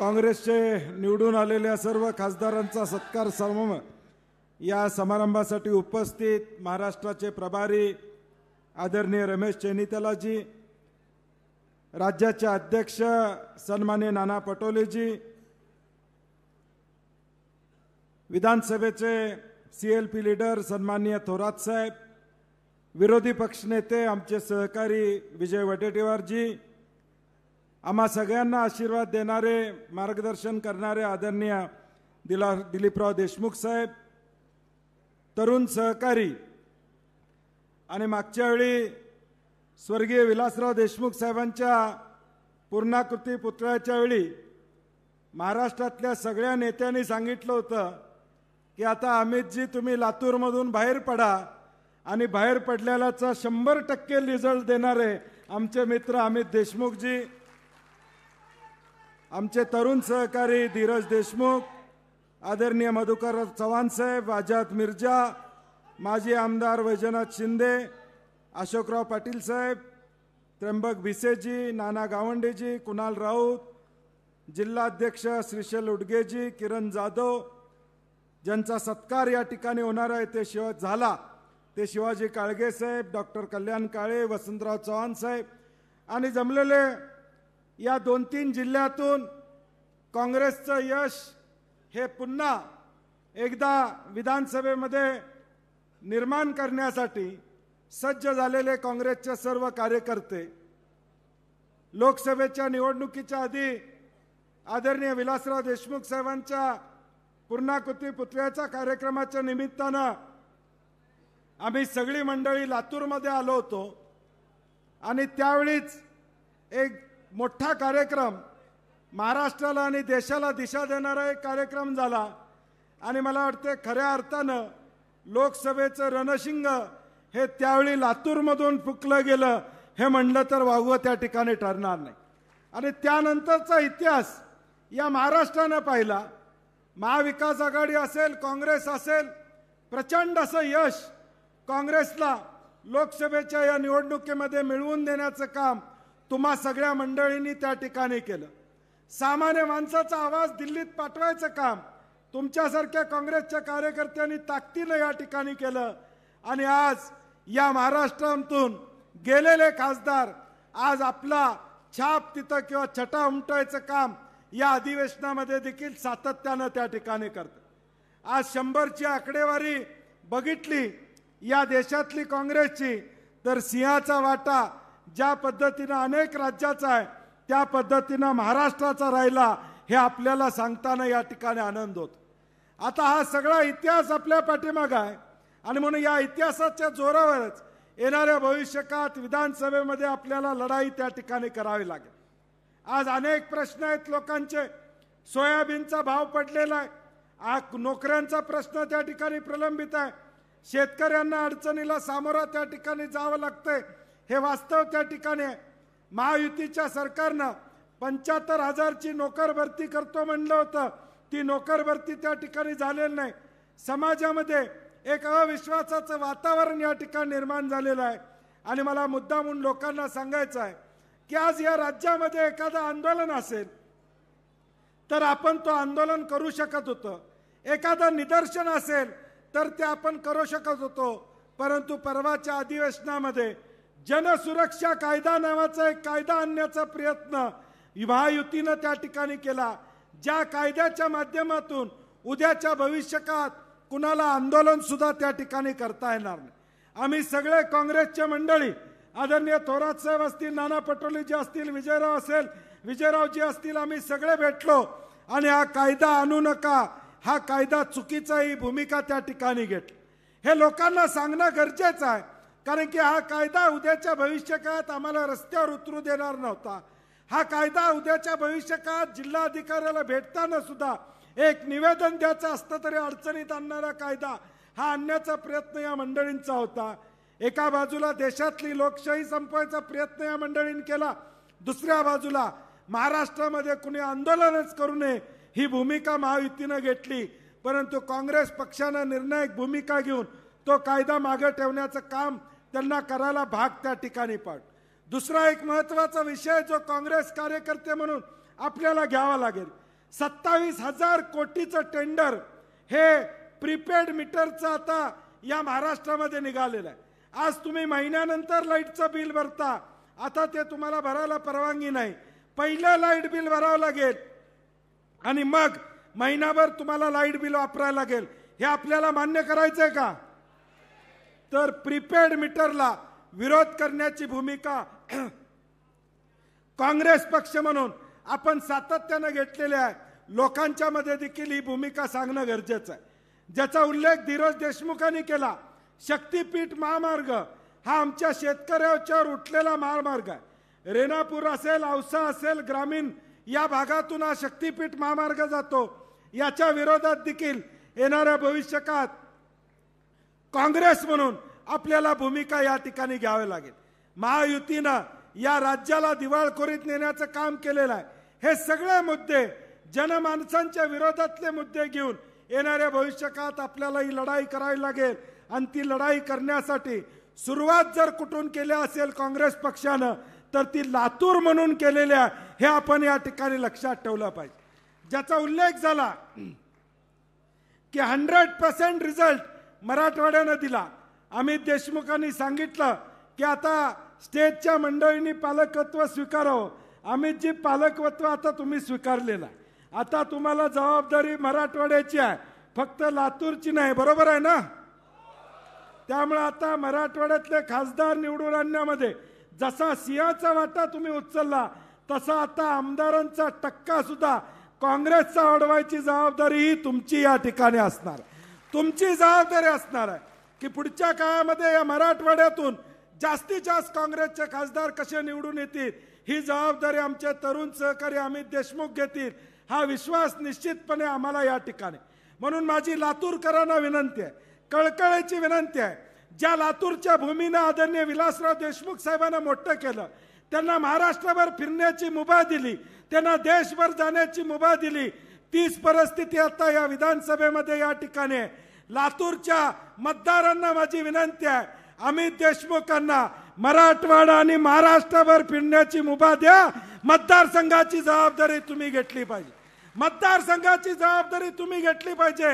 काँग्रेसचे निवडून आलेल्या सर्व खासदारांचा सत्कार सम या समारंभासाठी उपस्थित महाराष्ट्राचे प्रभारी आदरणीय रमेश चेनितलाजी राज्याचे अध्यक्ष सन्मान्य नाना पटोलेजी विधानसभेचे सी एल पी लीडर सन्मान्य थोरात साहेब विरोधी पक्षनेते आमचे सहकारी विजय वडेटीवारजी आम्हा सगळ्यांना आशीर्वाद देणारे मार्गदर्शन करणारे आदरणीय दिला दिलीपराव देशमुख साहेब तरुण सहकारी आणि मागच्या वेळी स्वर्गीय विलासराव देशमुख साहेबांच्या पूर्णाकृती पुतळ्याच्या वेळी महाराष्ट्रातल्या सगळ्या नेत्यांनी सांगितलं होतं की आता अमितजी तुम्ही लातूरमधून बाहेर पडा आणि बाहेर पडलेल्याचा शंभर टक्के रिझल्ट देणारे आमचे मित्र अमित देशमुखजी आमचे तरुण सहकारी धीरज देशमुख आदरणीय मधुकर चव्हाण साहेब आझाद मिर्जा माजी आमदार वैजनाथ शिंदे अशोकराव पाटील साहेब त्र्यंबक भिसेजी नाना गावंडेजी कुणाल राऊत जिल्हाध्यक्ष श्रीशल उडगेजी किरण जाधव ज्यांचा सत्कार या ठिकाणी होणार आहे ते शिव झाला ते शिवाजी काळगे साहेब डॉक्टर कल्याण काळे वसंतराव चव्हाण साहेब आणि जमलेले या दोन तीन जिल्ह्यातून काँग्रेसचं यश हे पुन्हा एकदा विधानसभेमध्ये निर्माण करण्यासाठी सज्ज झालेले काँग्रेसचे सर्व कार्यकर्ते लोकसभेच्या निवडणुकीच्या आधी आदरणीय विलासराव देशमुख साहेबांच्या पूर्णाकृती पुतळ्याच्या कार्यक्रमाच्या निमित्तानं आम्ही सगळी मंडळी लातूरमध्ये आलो होतो आणि त्यावेळीच एक मोठा कार्यक्रम महाराष्ट्राला आणि देशाला दिशा देणारा एक कार्यक्रम झाला आणि मला वाटते खऱ्या अर्थानं लोकसभेचं रणशिंग हे त्यावेळी लातूरमधून फुकलं गेलं हे म्हणलं तर वाहू त्या ठिकाणी ठरणार नाही आणि त्यानंतरचा इतिहास या महाराष्ट्रानं पाहिला महाविकास आघाडी असेल काँग्रेस असेल प्रचंड असं यश काँग्रेसला लोकसभेच्या या निवडणुकीमध्ये मिळवून देण्याचं काम तुम्हा सगळ्या मंडळींनी त्या ठिकाणी केलं सामान्य माणसाचा आवाज दिल्लीत पाठवायचं काम तुमच्यासारख्या काँग्रेसच्या कार्यकर्त्यांनी ताकदीनं या ठिकाणी केलं आणि आज या महाराष्ट्रातून गेलेले खासदार आज आपला छाप तिथं किंवा छटा उमटायचं काम या अधिवेशनामध्ये देखील सातत्यानं त्या ठिकाणी करत आज शंभरची आकडेवारी बघितली या देशातली काँग्रेसची तर सिंहाचा वाटा ज्या पद्धतीनं अनेक राज्याचा आहे त्या पद्धतीनं महाराष्ट्राचा राहिला हे आपल्याला सांगताना या ठिकाणी आनंद होतो आता हा सगळा इतिहास आपल्या पाठीमाग आहे आणि म्हणून या इतिहासाच्या जोरावरच येणाऱ्या भविष्यकात विधानसभेमध्ये आपल्याला लढाई त्या ठिकाणी करावी लागेल आज अनेक प्रश्न आहेत लोकांचे सोयाबीनचा भाव पडलेला आहे नोकऱ्यांचा प्रश्न त्या ठिकाणी प्रलंबित आहे शेतकऱ्यांना अडचणीला सामोरा त्या ठिकाणी जावं लागतंय हे वास्तव त्या ठिकाणी महायुतीच्या सरकारनं पंच्याहत्तर हजारची नोकर भरती करतो म्हणलं होतं ती नोकर भरती त्या ठिकाणी झालेली नाही समाजामध्ये एक अविश्वासाचं वातावरण या ठिकाणी निर्माण झालेलं आहे आणि मला मुद्दा म्हणून लोकांना सांगायचं आहे की आज या राज्यामध्ये एखादं आंदोलन असेल तर आपण तो आंदोलन करू शकत होतं एखादं निदर्शन असेल तर ते आपण करू शकत होतो परंतु परवाच्या अधिवेशनामध्ये जनसुरक्षा कायदा नावाचा एक कायदा आणण्याचा प्रयत्न महायुतीनं त्या ठिकाणी केला ज्या कायद्याच्या माध्यमातून उद्याच्या भविष्यकात कुणाला आंदोलन सुद्धा त्या ठिकाणी करता येणार नाही आम्ही सगळे काँग्रेसचे मंडळी आदरणीय थोरात साहेब असतील नाना पटोलेजी असतील विजयराव असेल विजयरावजी असतील आम्ही सगळे भेटलो आणि हा कायदा आणू नका हा कायदा चुकीचाही भूमिका त्या ठिकाणी घेतली हे लोकांना सांगणं गरजेचं आहे कारण की हा कायदा उद्याच्या भविष्यकाळात आम्हाला रस्त्यावर उतरू देणार नव्हता हा कायदा उद्याच्या भविष्यकाळात जिल्हा अधिकाऱ्याला भेटताना सुद्धा एक निवेदन द्यायचं असतं तरी अडचणीत आणणारा कायदा हा आणण्याचा प्रयत्न या मंडळींचा होता एका बाजूला देशातली लोकशाही संपवायचा प्रयत्न या मंडळींनी केला दुसऱ्या बाजूला महाराष्ट्रामध्ये कुणी आंदोलनच करू नये ही भूमिका महायुतीनं घेतली परंतु काँग्रेस पक्षानं निर्णायक भूमिका घेऊन तो कायदा मागे ठेवण्याचं काम त्यांना करायला भाग त्या ठिकाणी पाठ दुसरा एक महत्त्वाचा विषय जो काँग्रेस कार्यकर्ते म्हणून आपल्याला घ्यावा लागेल सत्तावीस हजार कोटीचं टेंडर हे प्रीपेड मीटरचं आता या महाराष्ट्रामध्ये निघालेलं आहे आज तुम्ही महिन्यानंतर लाईटचं बिल भरता आता ते तुम्हाला भरायला परवानगी नाही पहिलं लाईट बिल भरावं लागेल आणि मग महिनाभर तुम्हाला लाईट बिल वापरायला लागेल हे आपल्याला मान्य करायचं आहे का तर प्रीपेड मीटरला विरोध करण्याची भूमिका काँग्रेस पक्ष म्हणून आपण सातत्यानं घेतलेले आहे लोकांच्या मध्ये देखील ही भूमिका सांगणं गरजेचं आहे ज्याचा उल्लेख धीरज देशमुखांनी केला शक्तीपीठ महामार्ग हा आमच्या शेतकऱ्याच्यावर उठलेला महामार्ग आहे रेणापूर असेल औसा असेल ग्रामीण या भागातून हा शक्तीपीठ महामार्ग जातो याच्या विरोधात देखील येणाऱ्या भविष्यकाळात काँग्रेस म्हणून आपल्याला भूमिका या ठिकाणी घ्यावी लागेल महायुतीनं या राज्याला दिवाळखोरीत नेण्याचं काम केलेलं आहे हे सगळे मुद्दे जनमानसांच्या विरोधातले मुद्दे घेऊन येणाऱ्या भविष्यकाळात आपल्याला ही लढाई करावी लागेल आणि ती लढाई करण्यासाठी सुरुवात जर कुठून केली असेल काँग्रेस पक्षानं तर ती लातूर म्हणून केलेली आहे हे आपण या ठिकाणी लक्षात ठेवलं पाहिजे ज्याचा उल्लेख झाला की हंड्रेड पर्सेंट रिझल्ट मराठवाड्यानं दिला अमित देशमुखांनी सांगितलं की आता स्टेटच्या मंडळींनी पालकत्व स्वीकारावं अमितजी पालकत्व आता तुम्ही स्वीकारलेलं आता तुम्हाला जबाबदारी मराठवाड्याची आहे फक्त लातूरची नाही बरोबर आहे ना त्यामुळे आता मराठवाड्यातले खासदार निवडून आणण्यामध्ये जसा सिंहाचा वाटा तुम्ही उचलला तसा आता आमदारांचा टक्का सुद्धा काँग्रेसचा अडवायची जबाबदारी ही तुमची या ठिकाणी असणार तुमची जबाबदारी असणार आहे की पुढच्या काळामध्ये या मराठवाड्यातून जास्तीत जास्त काँग्रेसचे खासदार कसे निवडून येतील ही जबाबदारी आमचे तरुण सहकारी अमित देशमुख घेतील हा विश्वास निश्चितपणे आम्हाला या ठिकाणी म्हणून माझी लातूरकरांना विनंती आहे कळकळ्याची विनंती आहे ज्या लातूरच्या भूमीनं आदरणीय विलासराव देशमुख साहेबांना मोठं केलं त्यांना महाराष्ट्रभर फिरण्याची मुभा दिली त्यांना देशभर जाण्याची मुभा दिली तीच परिस्थिती आता या विधानसभेमध्ये या ठिकाणी लातूरच्या मतदारांना माझी विनंती आहे अमित देशमुखांना मराठवाडा आणि महाराष्ट्रभर फिरण्याची मुभा द्या मतदारसंघाची जबाबदारी तुम्ही घेतली पाहिजे मतदारसंघाची जबाबदारी तुम्ही घेतली पाहिजे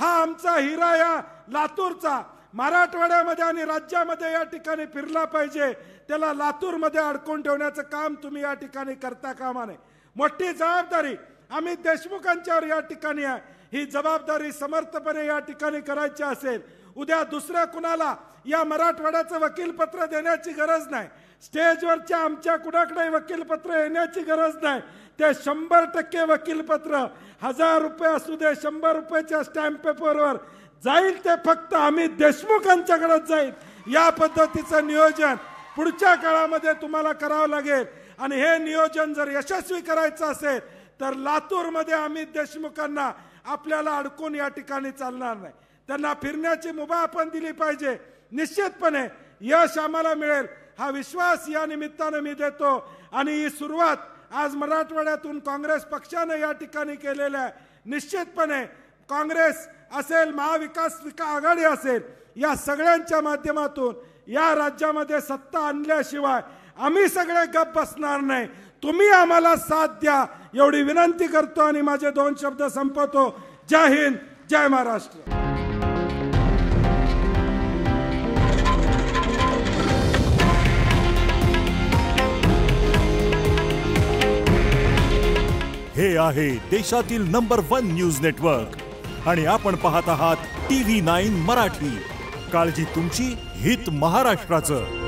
हा आमचा हिरा या लातूरचा मराठवाड्यामध्ये आणि राज्यामध्ये या ठिकाणी फिरला पाहिजे त्याला लातूरमध्ये अडकून ठेवण्याचं काम तुम्ही या ठिकाणी करता कामा नये मोठी जबाबदारी आम्ही देशमुखांच्यावर या ठिकाणी आहे ही जबाबदारी समर्थपणे या ठिकाणी करायची असेल उद्या दुसऱ्या कुणाला या मराठवाड्याचं वकीलपत्र देण्याची गरज नाही स्टेजवरच्या आमच्या कुणाकडे वकीलपत्र येण्याची गरज नाही ते शंभर टक्के वकीलपत्र हजार रुपये असू दे शंभर रुपयाच्या स्टॅम्प पेपरवर जाईल ते फक्त आम्ही देशमुखांच्याकडे जाईल या पद्धतीचं नियोजन पुढच्या काळामध्ये तुम्हाला करावं लागेल आणि हे नियोजन जर यशस्वी करायचं असेल तर लातूरमध्ये अमित देशमुखांना आपल्याला अडकून या ठिकाणी चालणार नाही त्यांना फिरण्याची मुभा आपण दिली पाहिजे निश्चितपणे यश आम्हाला मिळेल हा विश्वास या निमित्तानं मी देतो आणि ही सुरुवात आज मराठवाड्यातून काँग्रेस पक्षानं या ठिकाणी केलेलं आहे निश्चितपणे काँग्रेस असेल महाविकास विका आघाडी असेल या सगळ्यांच्या माध्यमातून या राज्यामध्ये सत्ता आणल्याशिवाय आम्ही सगळे गप बसणार नाही तुम्ही आम्हाला साथ द्या एवढी विनंती करतो आणि माझे दोन शब्द संपवतो जय हिंद जय महाराष्ट्र हे आहे देशातील नंबर वन न्यूज नेटवर्क आणि आपण पाहत आहात टी व्ही नाईन मराठी काळजी तुमची हित महाराष्ट्राचं